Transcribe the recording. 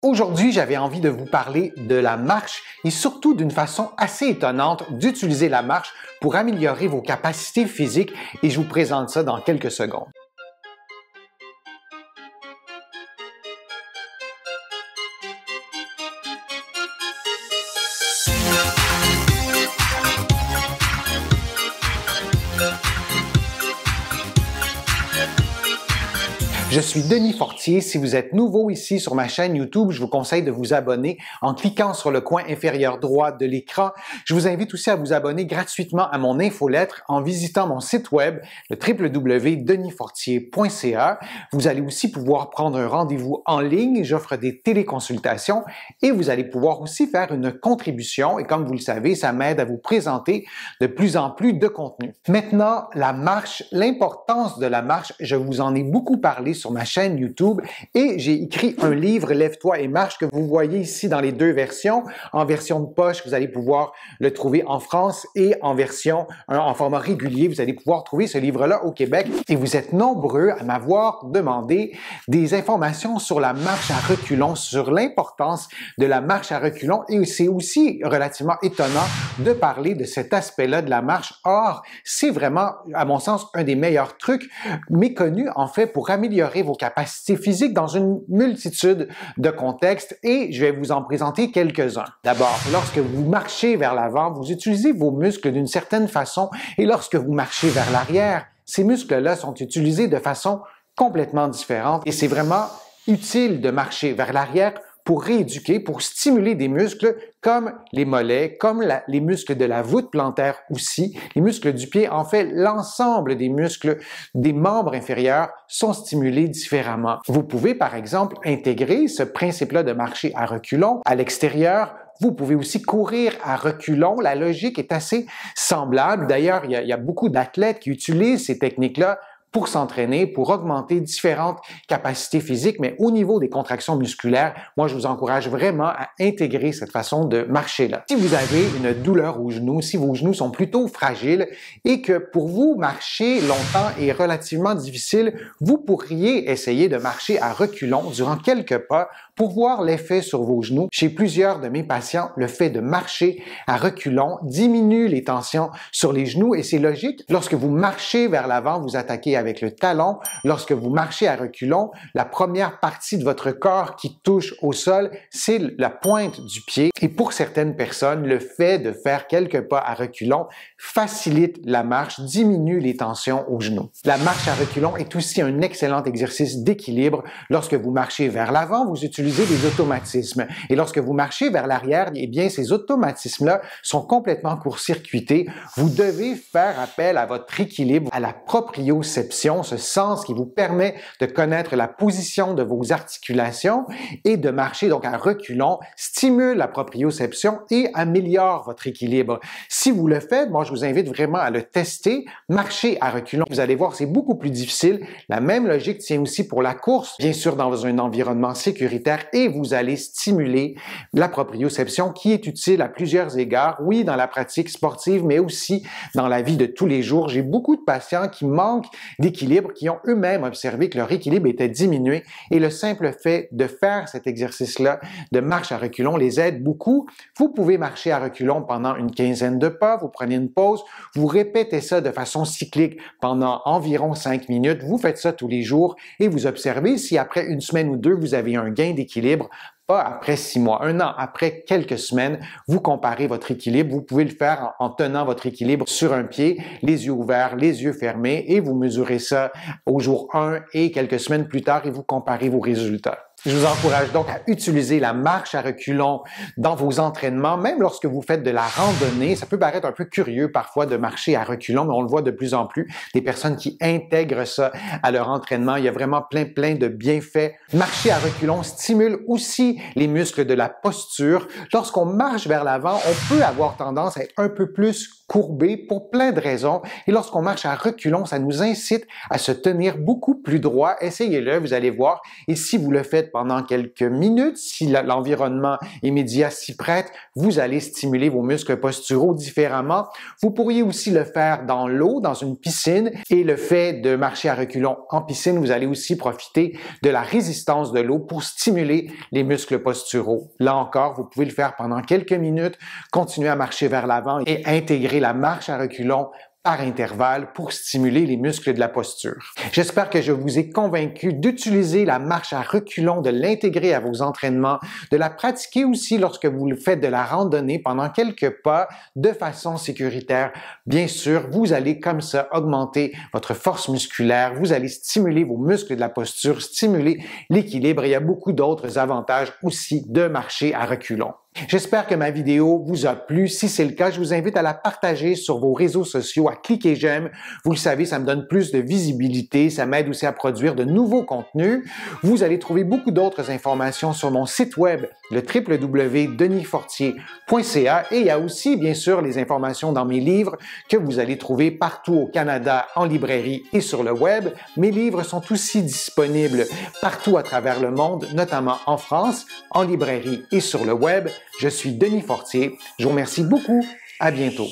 Aujourd'hui, j'avais envie de vous parler de la marche et surtout d'une façon assez étonnante d'utiliser la marche pour améliorer vos capacités physiques et je vous présente ça dans quelques secondes. Je suis Denis Fortier. Si vous êtes nouveau ici sur ma chaîne YouTube, je vous conseille de vous abonner en cliquant sur le coin inférieur droit de l'écran. Je vous invite aussi à vous abonner gratuitement à mon infolettre en visitant mon site web, le www.denisfortier.ca. Vous allez aussi pouvoir prendre un rendez-vous en ligne. J'offre des téléconsultations et vous allez pouvoir aussi faire une contribution. Et comme vous le savez, ça m'aide à vous présenter de plus en plus de contenu. Maintenant, la marche, l'importance de la marche. Je vous en ai beaucoup parlé sur ma chaîne YouTube et j'ai écrit un livre, Lève-toi et marche, que vous voyez ici dans les deux versions. En version de poche, vous allez pouvoir le trouver en France et en version, euh, en format régulier, vous allez pouvoir trouver ce livre-là au Québec. Et vous êtes nombreux à m'avoir demandé des informations sur la marche à reculons, sur l'importance de la marche à reculons et c'est aussi relativement étonnant de parler de cet aspect-là de la marche. Or, c'est vraiment, à mon sens, un des meilleurs trucs méconnus, en fait, pour améliorer vos capacités physiques dans une multitude de contextes et je vais vous en présenter quelques-uns. D'abord, lorsque vous marchez vers l'avant, vous utilisez vos muscles d'une certaine façon et lorsque vous marchez vers l'arrière, ces muscles-là sont utilisés de façon complètement différente et c'est vraiment utile de marcher vers l'arrière pour rééduquer, pour stimuler des muscles comme les mollets, comme les muscles de la voûte plantaire aussi, les muscles du pied. En fait, l'ensemble des muscles des membres inférieurs sont stimulés différemment. Vous pouvez, par exemple, intégrer ce principe-là de marcher à reculons à l'extérieur vous pouvez aussi courir à reculons. La logique est assez semblable. D'ailleurs, il y, a beaucoup d'athlètes qui utilisent ces techniques-là pour s'entraîner, pour augmenter différentes capacités physiques, mais au niveau des contractions musculaires, moi, je vous encourage vraiment à intégrer cette façon de marcher-là. Si vous avez une douleur aux genoux, si vos genoux sont plutôt fragiles et que pour vous, marcher longtemps est relativement difficile, vous pourriez essayer de marcher à reculons durant quelques pas pour voir l'effet sur vos genoux. Chez plusieurs de mes patients, le fait de marcher à reculons diminue les tensions sur les genoux et c'est logique. Lorsque vous marchez vers l'avant, vous attaquez avec le talon. Lorsque vous marchez à reculons, la première partie de votre corps qui touche au sol, c'est la pointe du pied. Et pour certaines personnes, le fait de faire quelques pas à reculons facilite la marche, diminue les tensions aux genoux. La marche à reculons est aussi un excellent exercice d'équilibre. Lorsque vous marchez vers l'avant, vous utilisez des automatismes. Et lorsque vous marchez vers l'arrière, eh bien, ces automatismes-là sont complètement court-circuités. Vous devez faire appel à votre équilibre, à la proprioception ce sens qui vous permet de connaître la position de vos articulations et de marcher donc à reculons, stimule la proprioception et améliore votre équilibre. Si vous le faites, moi je vous invite vraiment à le tester, marcher à reculons. Vous allez voir, c'est beaucoup plus difficile. La même logique tient aussi pour la course, bien sûr dans un environnement sécuritaire et vous allez stimuler la proprioception qui est utile à plusieurs égards, oui, dans la pratique sportive, mais aussi dans la vie de tous les jours. J'ai beaucoup de patients qui manquent d'équilibre qui ont eux-mêmes observé que leur équilibre était diminué et le simple fait de faire cet exercice-là de marche à reculons les aide beaucoup. Vous pouvez marcher à reculons pendant une quinzaine de pas, vous prenez une pause, vous répétez ça de façon cyclique pendant environ cinq minutes, vous faites ça tous les jours et vous observez si après une semaine ou deux, vous avez un gain d'équilibre pas après six mois, un an, après quelques semaines, vous comparez votre équilibre. Vous pouvez le faire en, tenant votre équilibre sur un pied, les yeux ouverts, les yeux fermés, et vous mesurez ça au jour 1 et quelques semaines plus tard et vous comparez vos résultats. Je vous encourage donc à utiliser la marche à reculons dans vos entraînements, même lorsque vous faites de la randonnée. Ça peut paraître un peu curieux parfois de marcher à reculons, mais on le voit de plus en plus. Des personnes qui intègrent ça à leur entraînement, il y a vraiment plein, plein de bienfaits. Marcher à reculons stimule aussi les muscles de la posture. Lorsqu'on marche vers l'avant, on peut avoir tendance à être un peu plus courbé pour plein de raisons et lorsqu'on marche à reculons, ça nous incite à se tenir beaucoup plus droit. Essayez-le, vous allez voir. Et si vous le faites pendant quelques minutes, si l'environnement immédiat s'y prête, vous allez stimuler vos muscles posturaux différemment. Vous pourriez aussi le faire dans l'eau, dans une piscine et le fait de marcher à reculons en piscine, vous allez aussi profiter de la résistance de l'eau pour stimuler les muscles posturaux. Là encore, vous pouvez le faire pendant quelques minutes, continuer à marcher vers l'avant et intégrer la marche à reculons par intervalle pour stimuler les muscles de la posture. J'espère que je vous ai convaincu d'utiliser la marche à reculons, de l'intégrer à vos entraînements, de la pratiquer aussi lorsque vous faites de la randonnée pendant quelques pas de façon sécuritaire. Bien sûr, vous allez comme ça augmenter votre force musculaire, vous allez stimuler vos muscles de la posture, stimuler l'équilibre il y a beaucoup d'autres avantages aussi de marcher à reculons. J'espère que ma vidéo vous a plu. Si c'est le cas, je vous invite à la partager sur vos réseaux sociaux, à cliquer j'aime. Vous le savez, ça me donne plus de visibilité, ça m'aide aussi à produire de nouveaux contenus. Vous allez trouver beaucoup d'autres informations sur mon site web, le www.denisfortier.ca et il y a aussi, bien sûr, les informations dans mes livres que vous allez trouver partout au Canada, en librairie et sur le web. Mes livres sont aussi disponibles partout à travers le monde, notamment en France, en librairie et sur le web. Je suis Denis Fortier. Je vous remercie beaucoup. À bientôt.